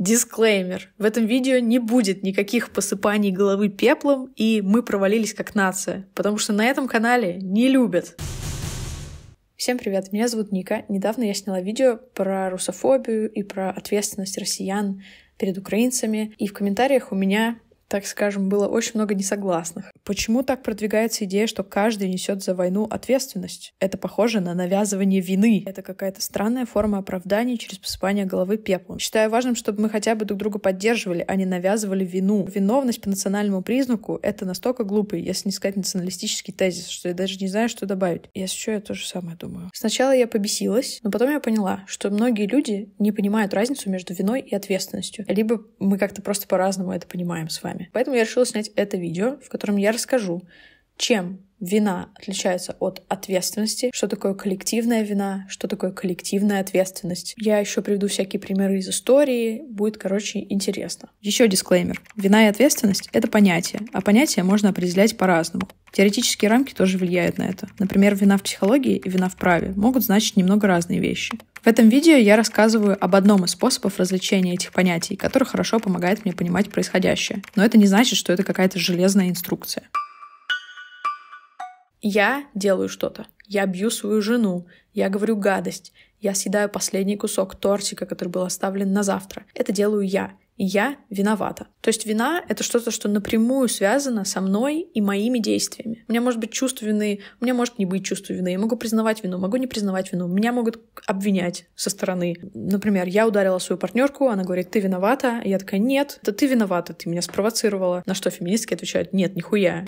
Дисклеймер. В этом видео не будет никаких посыпаний головы пеплом, и мы провалились как нация, потому что на этом канале не любят. Всем привет, меня зовут Ника. Недавно я сняла видео про русофобию и про ответственность россиян перед украинцами, и в комментариях у меня так скажем, было очень много несогласных. Почему так продвигается идея, что каждый несет за войну ответственность? Это похоже на навязывание вины. Это какая-то странная форма оправдания через посыпание головы пеплом. Считаю важным, чтобы мы хотя бы друг друга поддерживали, а не навязывали вину. Виновность по национальному признаку — это настолько глупый, если не сказать националистический тезис, что я даже не знаю, что добавить. Если что, я то же самое думаю. Сначала я побесилась, но потом я поняла, что многие люди не понимают разницу между виной и ответственностью. Либо мы как-то просто по-разному это понимаем с вами. Поэтому я решила снять это видео, в котором я расскажу, чем вина отличается от ответственности, что такое коллективная вина, что такое коллективная ответственность. Я еще приведу всякие примеры из истории, будет, короче, интересно. Еще дисклеймер. Вина и ответственность — это понятие, а понятие можно определять по-разному. Теоретические рамки тоже влияют на это. Например, вина в психологии и вина в праве могут значить немного разные вещи. В этом видео я рассказываю об одном из способов развлечения этих понятий, который хорошо помогает мне понимать происходящее. Но это не значит, что это какая-то железная инструкция. Я делаю что-то. Я бью свою жену. Я говорю гадость. Я съедаю последний кусок тортика, который был оставлен на завтра. Это делаю я. И я виновата. То есть вина — это что-то, что напрямую связано со мной и моими действиями. У меня может быть чувство вины, у меня может не быть чувство вины. Я могу признавать вину, могу не признавать вину. Меня могут обвинять со стороны. Например, я ударила свою партнерку, она говорит, ты виновата. И я такая, нет, это ты виновата, ты меня спровоцировала. На что феминистки отвечают, нет, нихуя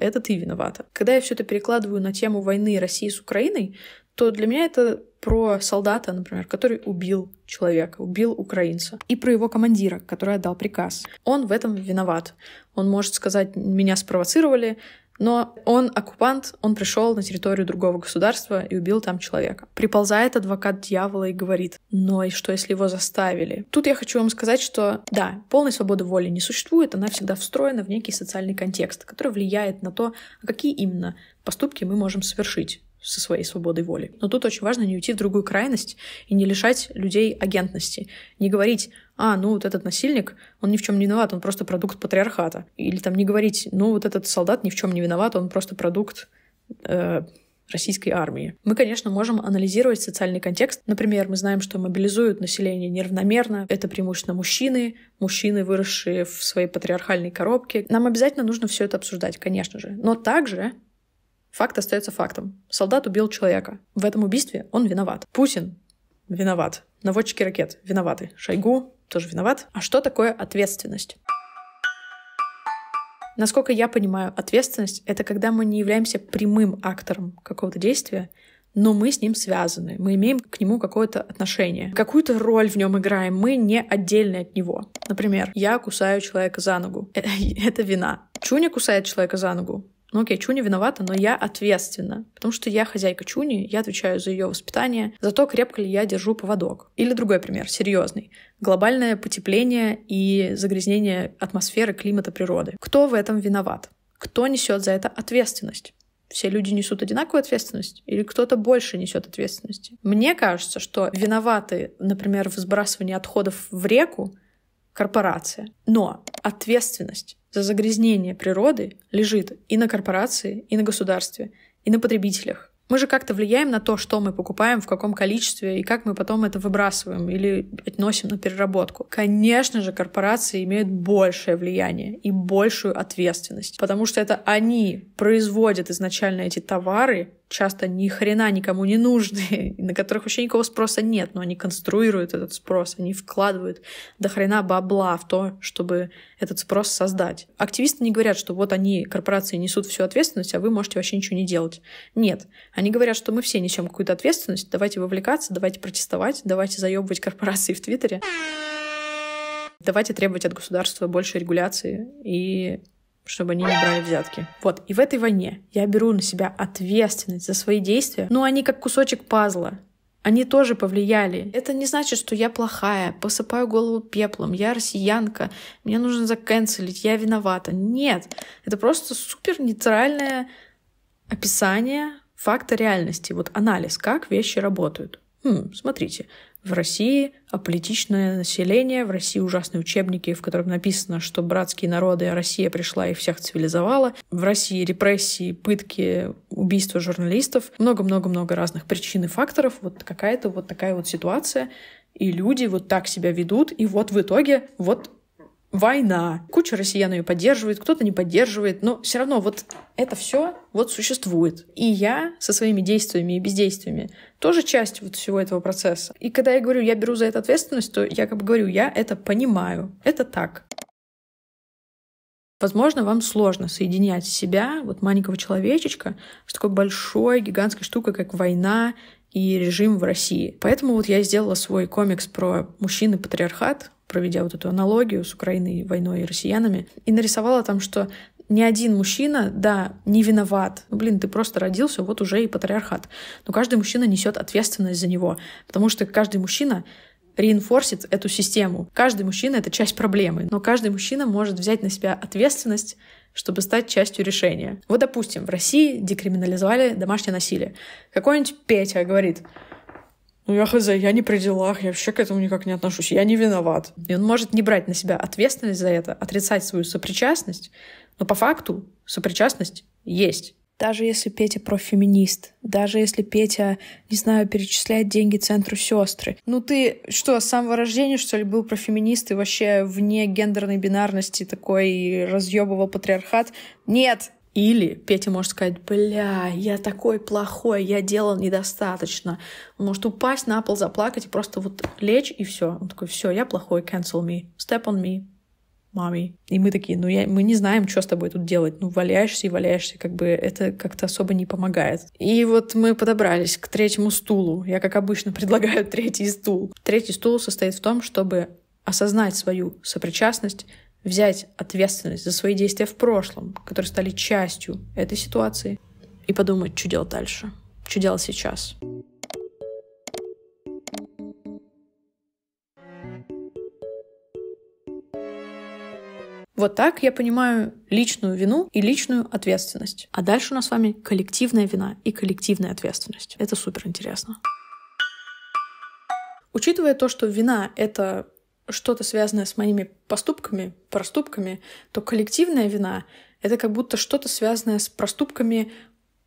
это ты виновата. Когда я все это перекладываю на тему войны России с Украиной, то для меня это про солдата, например, который убил человека, убил украинца, и про его командира, который отдал приказ. Он в этом виноват. Он может сказать, меня спровоцировали, но он оккупант, он пришел на территорию другого государства и убил там человека. Приползает адвокат дьявола и говорит, но и что, если его заставили? Тут я хочу вам сказать, что да, полной свободы воли не существует, она всегда встроена в некий социальный контекст, который влияет на то, а какие именно поступки мы можем совершить со своей свободой воли. Но тут очень важно не уйти в другую крайность и не лишать людей агентности. Не говорить, а, ну вот этот насильник, он ни в чем не виноват, он просто продукт патриархата. Или там не говорить, ну вот этот солдат ни в чем не виноват, он просто продукт э, российской армии. Мы, конечно, можем анализировать социальный контекст. Например, мы знаем, что мобилизуют население неравномерно. Это преимущественно мужчины, мужчины, выросшие в своей патриархальной коробке. Нам обязательно нужно все это обсуждать, конечно же. Но также Факт остается фактом. Солдат убил человека. В этом убийстве он виноват. Путин виноват. Наводчики ракет виноваты. Шойгу тоже виноват. А что такое ответственность? Насколько я понимаю, ответственность — это когда мы не являемся прямым актором какого-то действия, но мы с ним связаны, мы имеем к нему какое-то отношение, какую-то роль в нем играем, мы не отдельны от него. Например, я кусаю человека за ногу. Это, это вина. Чуня кусает человека за ногу. Ну окей, Чуни виновата, но я ответственна, потому что я хозяйка Чуни, я отвечаю за ее воспитание, Зато крепко ли я держу поводок. Или другой пример, серьезный. Глобальное потепление и загрязнение атмосферы, климата, природы. Кто в этом виноват? Кто несет за это ответственность? все люди несут одинаковую ответственность или кто-то больше несет ответственности. Мне кажется, что виноваты, например, в сбрасывании отходов в реку корпорация, но ответственность за загрязнение природы лежит и на корпорации, и на государстве, и на потребителях. Мы же как-то влияем на то, что мы покупаем, в каком количестве и как мы потом это выбрасываем или относим на переработку. Конечно же, корпорации имеют большее влияние и большую ответственность, потому что это они производят изначально эти товары, часто ни хрена никому не нужны, на которых вообще никакого спроса нет, но они конструируют этот спрос, они вкладывают до хрена бабла в то, чтобы этот спрос создать. Активисты не говорят, что вот они, корпорации, несут всю ответственность, а вы можете вообще ничего не делать. Нет. Они говорят, что мы все несем какую-то ответственность, давайте вовлекаться, давайте протестовать, давайте заебывать корпорации в Твиттере. Давайте требовать от государства больше регуляции и чтобы они не брали взятки. Вот, и в этой войне я беру на себя ответственность за свои действия, но они как кусочек пазла. Они тоже повлияли. Это не значит, что я плохая, посыпаю голову пеплом, я россиянка, мне нужно заканцелить, я виновата. Нет, это просто супер нейтральное описание факта реальности, вот анализ, как вещи работают. Хм, смотрите, в России аполитичное население, в России ужасные учебники, в которых написано, что братские народы, а Россия пришла и всех цивилизовала, в России репрессии, пытки, убийства журналистов, много-много-много разных причин и факторов, вот какая-то вот такая вот ситуация, и люди вот так себя ведут, и вот в итоге вот война. Куча россиян ее поддерживает, кто-то не поддерживает, но все равно вот это все вот существует. И я со своими действиями и бездействиями тоже часть вот всего этого процесса. И когда я говорю, я беру за это ответственность, то я как бы говорю, я это понимаю, это так. Возможно, вам сложно соединять себя, вот маленького человечечка, с такой большой гигантской штукой, как война и режим в России. Поэтому вот я сделала свой комикс про мужчин и патриархат, проведя вот эту аналогию с Украиной, войной и россиянами, и нарисовала там, что ни один мужчина, да, не виноват. Ну, блин, ты просто родился, вот уже и патриархат. Но каждый мужчина несет ответственность за него, потому что каждый мужчина реинфорсит эту систему. Каждый мужчина — это часть проблемы, но каждый мужчина может взять на себя ответственность чтобы стать частью решения. Вот, допустим, в России декриминализовали домашнее насилие. Какой-нибудь Петя говорит, ну я хз, я не при делах, я вообще к этому никак не отношусь, я не виноват. И он может не брать на себя ответственность за это, отрицать свою сопричастность, но по факту сопричастность есть. Даже если Петя профеминист, даже если Петя, не знаю, перечисляет деньги центру сестры. Ну ты что, с самого рождения, что ли, был профеминист и вообще вне гендерной бинарности такой разъебывал патриархат? Нет, или Петя может сказать, бля, я такой плохой, я делал недостаточно. Он может упасть на пол, заплакать и просто вот лечь, и все. Он такой, все, я плохой, cancel me, step on me, мамой. И мы такие, ну я, мы не знаем, что с тобой тут делать. Ну, валяешься и валяешься, как бы это как-то особо не помогает. И вот мы подобрались к третьему стулу. Я, как обычно, предлагаю третий стул. Третий стул состоит в том, чтобы осознать свою сопричастность взять ответственность за свои действия в прошлом, которые стали частью этой ситуации, и подумать, что делать дальше, что делать сейчас. Вот так я понимаю личную вину и личную ответственность. А дальше у нас с вами коллективная вина и коллективная ответственность. Это супер интересно. Учитывая то, что вина — это что-то связанное с моими поступками, проступками, то коллективная вина — это как будто что-то связанное с проступками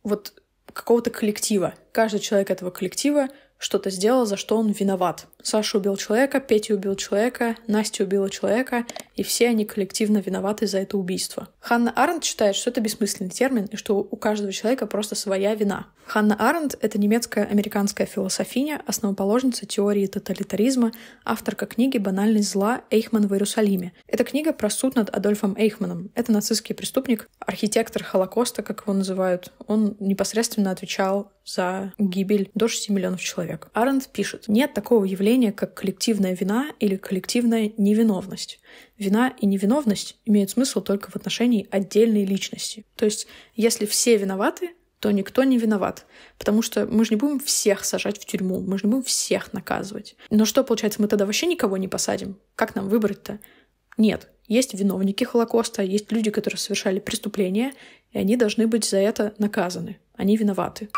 вот какого-то коллектива. Каждый человек этого коллектива что-то сделал, за что он виноват. Саша убил человека, Петя убил человека, Настя убила человека, и все они коллективно виноваты за это убийство. Ханна Арендт считает, что это бессмысленный термин, и что у каждого человека просто своя вина. Ханна Арендт — это немецкая американская философиня, основоположница теории тоталитаризма, авторка книги «Банальность зла. Эйхман в Иерусалиме». Эта книга про суд над Адольфом Эйхманом. Это нацистский преступник, архитектор Холокоста, как его называют. Он непосредственно отвечал за гибель до 6 миллионов человек. Аренд пишет, нет такого явления, как коллективная вина или коллективная невиновность. Вина и невиновность имеют смысл только в отношении отдельной личности. То есть, если все виноваты, то никто не виноват. Потому что мы же не будем всех сажать в тюрьму, мы же не будем всех наказывать. Но что получается, мы тогда вообще никого не посадим? Как нам выбрать-то? Нет, есть виновники Холокоста, есть люди, которые совершали преступления, и они должны быть за это наказаны. Они виноваты.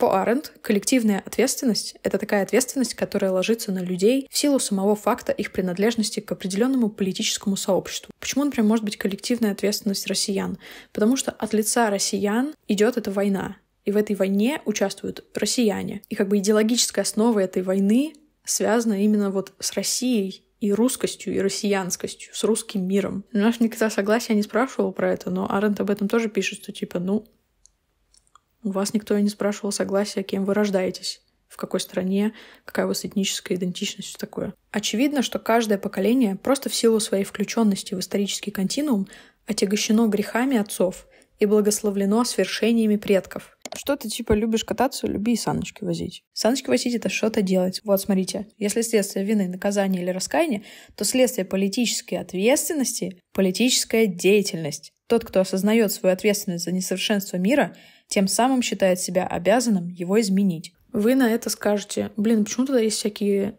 По Аренд коллективная ответственность — это такая ответственность, которая ложится на людей в силу самого факта их принадлежности к определенному политическому сообществу. Почему, например, может быть коллективная ответственность россиян? Потому что от лица россиян идет эта война. И в этой войне участвуют россияне. И как бы идеологическая основа этой войны связана именно вот с Россией и русскостью, и россиянскостью, с русским миром. У нас никогда согласия не спрашивал про это, но Аренд об этом тоже пишет, что типа, ну, у вас никто и не спрашивал согласия, кем вы рождаетесь, в какой стране, какая у вас этническая идентичность, и такое. Очевидно, что каждое поколение просто в силу своей включенности в исторический континуум отягощено грехами отцов и благословлено свершениями предков. Что ты типа любишь кататься, люби и саночки возить. Саночки возить это что-то делать. Вот смотрите, если следствие вины, наказания или раскаяния, то следствие политической ответственности – политическая деятельность. Тот, кто осознает свою ответственность за несовершенство мира, тем самым считает себя обязанным его изменить. Вы на это скажете, блин, почему тогда есть всякие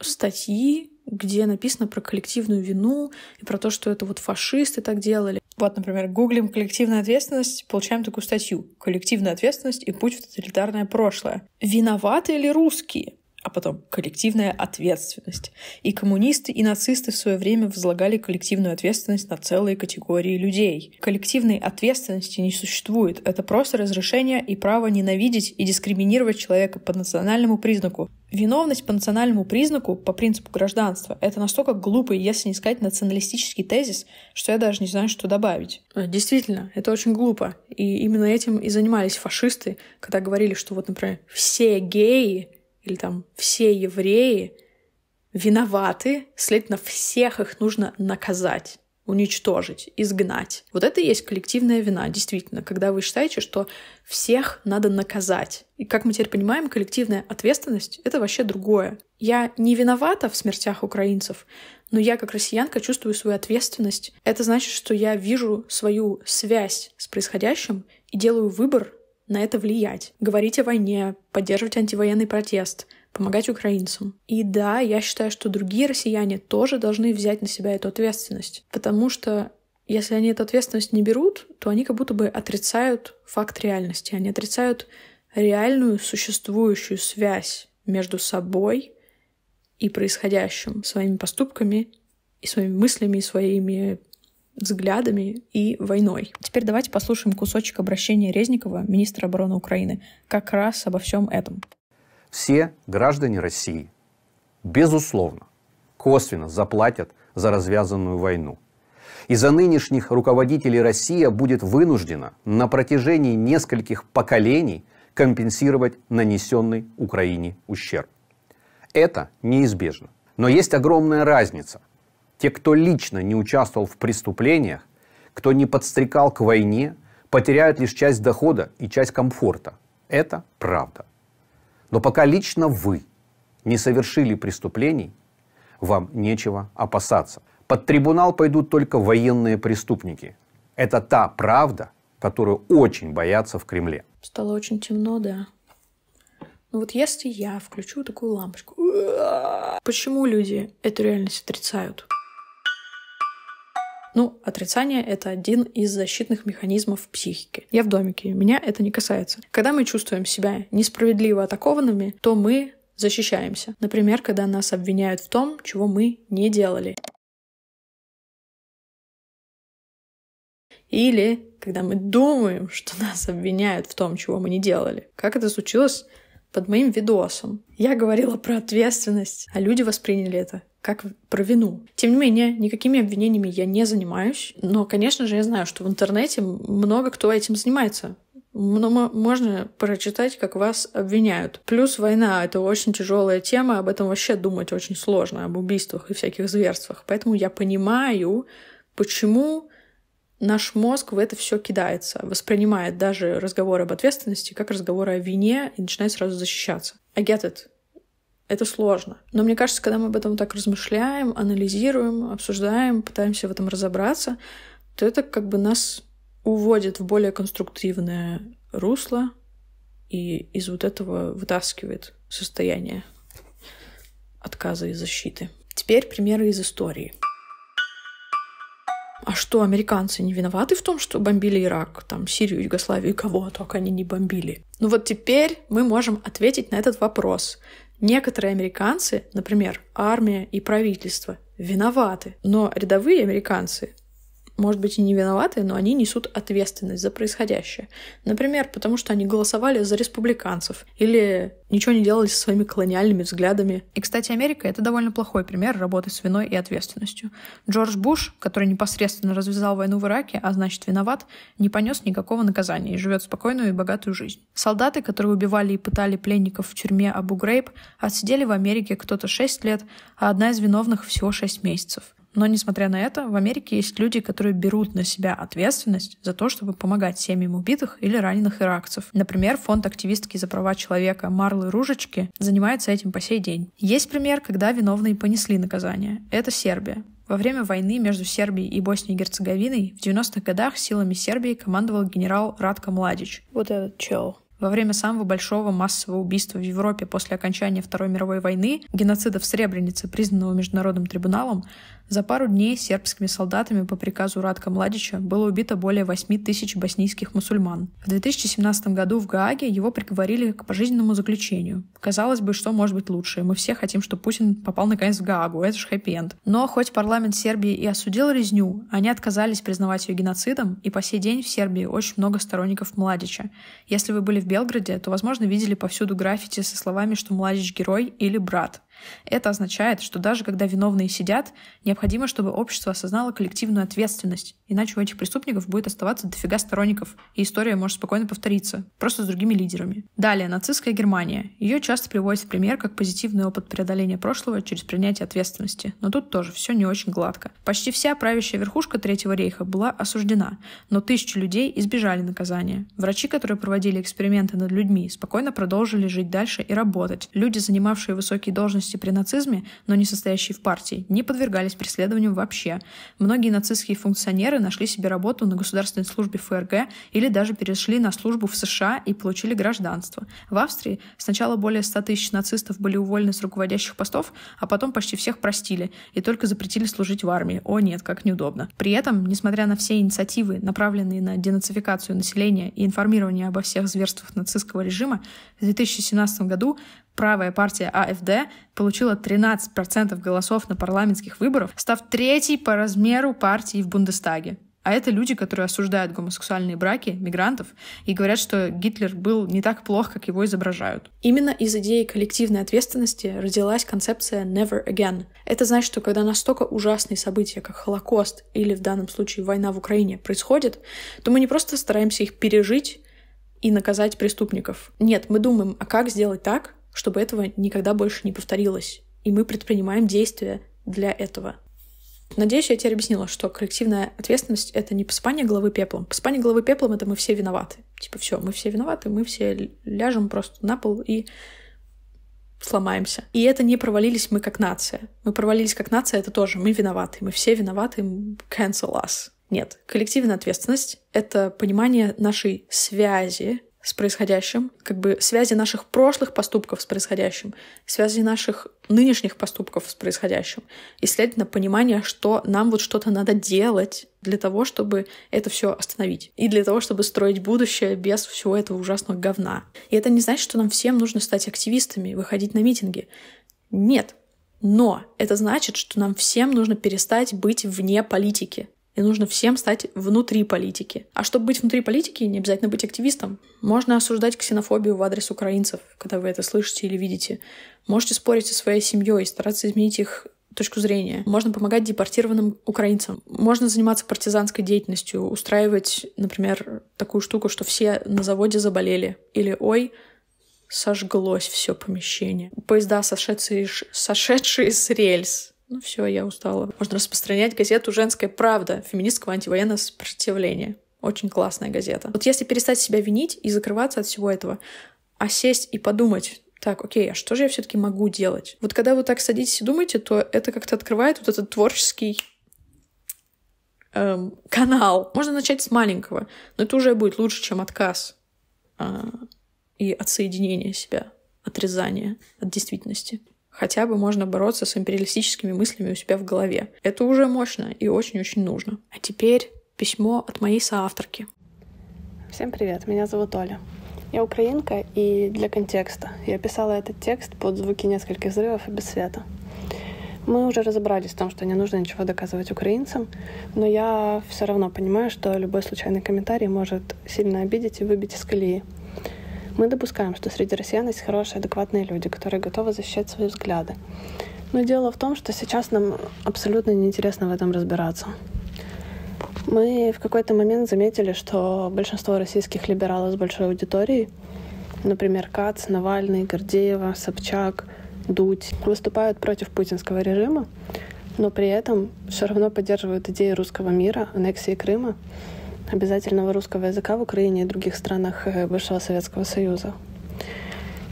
статьи, где написано про коллективную вину и про то, что это вот фашисты так делали. Вот, например, гуглим коллективная ответственность, получаем такую статью «Коллективная ответственность и путь в тоталитарное прошлое». Виноваты ли русские? а потом коллективная ответственность. И коммунисты, и нацисты в свое время возлагали коллективную ответственность на целые категории людей. Коллективной ответственности не существует. Это просто разрешение и право ненавидеть и дискриминировать человека по национальному признаку. Виновность по национальному признаку, по принципу гражданства, это настолько глупый, если не сказать националистический тезис, что я даже не знаю, что добавить. А, действительно, это очень глупо. И именно этим и занимались фашисты, когда говорили, что вот, например, все геи или там все евреи виноваты, следовательно, всех их нужно наказать уничтожить, изгнать. Вот это и есть коллективная вина, действительно, когда вы считаете, что всех надо наказать. И как мы теперь понимаем, коллективная ответственность — это вообще другое. Я не виновата в смертях украинцев, но я как россиянка чувствую свою ответственность. Это значит, что я вижу свою связь с происходящим и делаю выбор на это влиять, говорить о войне, поддерживать антивоенный протест, помогать украинцам. И да, я считаю, что другие россияне тоже должны взять на себя эту ответственность, потому что если они эту ответственность не берут, то они как будто бы отрицают факт реальности, они отрицают реальную существующую связь между собой и происходящим, своими поступками и своими мыслями, и своими взглядами и войной. Теперь давайте послушаем кусочек обращения Резникова, министра обороны Украины, как раз обо всем этом. Все граждане России, безусловно, косвенно заплатят за развязанную войну. и за нынешних руководителей Россия будет вынуждена на протяжении нескольких поколений компенсировать нанесенный Украине ущерб. Это неизбежно. Но есть огромная разница – те, кто лично не участвовал в преступлениях, кто не подстрекал к войне, потеряют лишь часть дохода и часть комфорта. Это правда. Но пока лично вы не совершили преступлений, вам нечего опасаться. Под трибунал пойдут только военные преступники. Это та правда, которую очень боятся в Кремле. Стало очень темно, да. Но ну вот если я включу такую лампочку, почему люди эту реальность отрицают? Ну, отрицание — это один из защитных механизмов психики. Я в домике, меня это не касается. Когда мы чувствуем себя несправедливо атакованными, то мы защищаемся. Например, когда нас обвиняют в том, чего мы не делали. Или когда мы думаем, что нас обвиняют в том, чего мы не делали. Как это случилось под моим видосом? Я говорила про ответственность, а люди восприняли это как про вину. Тем не менее, никакими обвинениями я не занимаюсь, но, конечно же, я знаю, что в интернете много кто этим занимается. Можно прочитать, как вас обвиняют. Плюс война — это очень тяжелая тема, об этом вообще думать очень сложно, об убийствах и всяких зверствах. Поэтому я понимаю, почему наш мозг в это все кидается, воспринимает даже разговор об ответственности как разговор о вине и начинает сразу защищаться. I get it. Это сложно. Но мне кажется, когда мы об этом так размышляем, анализируем, обсуждаем, пытаемся в этом разобраться, то это как бы нас уводит в более конструктивное русло и из вот этого вытаскивает состояние отказа и защиты. Теперь примеры из истории. А что, американцы не виноваты в том, что бомбили Ирак, там, Сирию, Югославию и кого а только они не бомбили? Ну вот теперь мы можем ответить на этот вопрос. Некоторые американцы, например, армия и правительство, виноваты. Но рядовые американцы может быть, и не виноваты, но они несут ответственность за происходящее. Например, потому что они голосовали за республиканцев или ничего не делали со своими колониальными взглядами. И, кстати, Америка — это довольно плохой пример работы с виной и ответственностью. Джордж Буш, который непосредственно развязал войну в Ираке, а значит виноват, не понес никакого наказания и живет спокойную и богатую жизнь. Солдаты, которые убивали и пытали пленников в тюрьме Абу Грейб, отсидели в Америке кто-то 6 лет, а одна из виновных всего 6 месяцев. Но, несмотря на это, в Америке есть люди, которые берут на себя ответственность за то, чтобы помогать семьям убитых или раненых иракцев. Например, фонд активистки за права человека Марлы Ружечки занимается этим по сей день. Есть пример, когда виновные понесли наказание. Это Сербия. Во время войны между Сербией и Боснией и Герцеговиной в 90-х годах силами Сербии командовал генерал Радко Младич. Вот этот чел. Во время самого большого массового убийства в Европе после окончания Второй мировой войны, геноцида в Сребренице, признанного Международным трибуналом, за пару дней сербскими солдатами по приказу Радка Младича было убито более 8 тысяч боснийских мусульман. В 2017 году в Гааге его приговорили к пожизненному заключению. Казалось бы, что может быть лучше. Мы все хотим, чтобы Путин попал наконец в Гаагу. Это же хэппи-энд. Но хоть парламент Сербии и осудил резню, они отказались признавать ее геноцидом, и по сей день в Сербии очень много сторонников Младича. Если вы были в Белграде, то, возможно, видели повсюду граффити со словами, что Младич герой или брат. Это означает, что даже когда виновные сидят, необходимо, чтобы общество осознало коллективную ответственность, иначе у этих преступников будет оставаться дофига сторонников, и история может спокойно повториться, просто с другими лидерами. Далее, нацистская Германия. Ее часто приводят в пример как позитивный опыт преодоления прошлого через принятие ответственности, но тут тоже все не очень гладко. Почти вся правящая верхушка Третьего рейха была осуждена, но тысячи людей избежали наказания. Врачи, которые проводили эксперименты над людьми, спокойно продолжили жить дальше и работать. Люди, занимавшие высокие должности деятельности при нацизме, но не состоящие в партии, не подвергались преследованию вообще. Многие нацистские функционеры нашли себе работу на государственной службе ФРГ или даже перешли на службу в США и получили гражданство. В Австрии сначала более 100 тысяч нацистов были уволены с руководящих постов, а потом почти всех простили и только запретили служить в армии. О нет, как неудобно. При этом, несмотря на все инициативы, направленные на денацификацию населения и информирование обо всех зверствах нацистского режима, в 2017 году правая партия АФД получила 13% голосов на парламентских выборах, став третьей по размеру партии в Бундестаге. А это люди, которые осуждают гомосексуальные браки мигрантов и говорят, что Гитлер был не так плох, как его изображают. Именно из идеи коллективной ответственности родилась концепция «never again». Это значит, что когда настолько ужасные события, как Холокост или в данном случае война в Украине, происходят, то мы не просто стараемся их пережить и наказать преступников. Нет, мы думаем, а как сделать так, чтобы этого никогда больше не повторилось. И мы предпринимаем действия для этого. Надеюсь, я тебе объяснила, что коллективная ответственность — это не поспание головы пеплом. Поспание головы пеплом — это мы все виноваты. Типа все, мы все виноваты, мы все ляжем просто на пол и сломаемся. И это не провалились мы как нация. Мы провалились как нация, это тоже мы виноваты. Мы все виноваты, cancel us. Нет, коллективная ответственность — это понимание нашей связи с происходящим, как бы связи наших прошлых поступков с происходящим, связи наших нынешних поступков с происходящим, и, следовательно, понимание, что нам вот что-то надо делать для того, чтобы это все остановить, и для того, чтобы строить будущее без всего этого ужасного говна. И это не значит, что нам всем нужно стать активистами, выходить на митинги. Нет, но это значит, что нам всем нужно перестать быть вне политики. И нужно всем стать внутри политики. А чтобы быть внутри политики, не обязательно быть активистом. Можно осуждать ксенофобию в адрес украинцев, когда вы это слышите или видите. Можете спорить со своей семьей, стараться изменить их точку зрения. Можно помогать депортированным украинцам. Можно заниматься партизанской деятельностью, устраивать, например, такую штуку, что все на заводе заболели. Или «Ой, сожглось все помещение». Поезда, сошедшие, сошедшие с рельс ну все, я устала. Можно распространять газету «Женская правда» феминистского антивоенного сопротивления. Очень классная газета. Вот если перестать себя винить и закрываться от всего этого, а сесть и подумать, так, окей, а что же я все-таки могу делать? Вот когда вы так садитесь и думаете, то это как-то открывает вот этот творческий эм, канал. Можно начать с маленького, но это уже будет лучше, чем отказ э, и отсоединение себя, отрезание от действительности хотя бы можно бороться с империалистическими мыслями у себя в голове. Это уже мощно и очень-очень нужно. А теперь письмо от моей соавторки. Всем привет, меня зовут Оля. Я украинка, и для контекста. Я писала этот текст под звуки нескольких взрывов и без света. Мы уже разобрались в том, что не нужно ничего доказывать украинцам, но я все равно понимаю, что любой случайный комментарий может сильно обидеть и выбить из колеи. Мы допускаем, что среди россиян есть хорошие, адекватные люди, которые готовы защищать свои взгляды. Но дело в том, что сейчас нам абсолютно неинтересно в этом разбираться. Мы в какой-то момент заметили, что большинство российских либералов с большой аудиторией, например, Кац, Навальный, Гордеева, Собчак, Дудь, выступают против путинского режима, но при этом все равно поддерживают идеи русского мира, аннексии Крыма обязательного русского языка в Украине и других странах э, бывшего Советского Союза.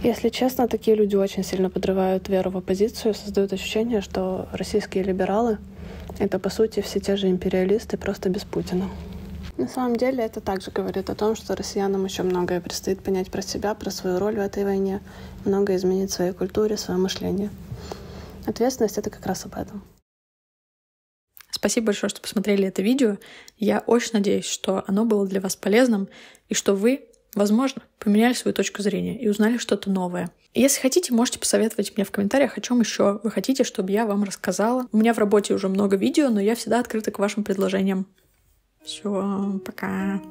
Если честно, такие люди очень сильно подрывают веру в оппозицию, создают ощущение, что российские либералы — это, по сути, все те же империалисты, просто без Путина. На самом деле это также говорит о том, что россиянам еще многое предстоит понять про себя, про свою роль в этой войне, многое изменить в своей культуре, в своем мышлении. Ответственность — это как раз об этом. Спасибо большое, что посмотрели это видео. Я очень надеюсь, что оно было для вас полезным и что вы, возможно, поменяли свою точку зрения и узнали что-то новое. Если хотите, можете посоветовать мне в комментариях, о чем еще вы хотите, чтобы я вам рассказала. У меня в работе уже много видео, но я всегда открыта к вашим предложениям. Все, пока.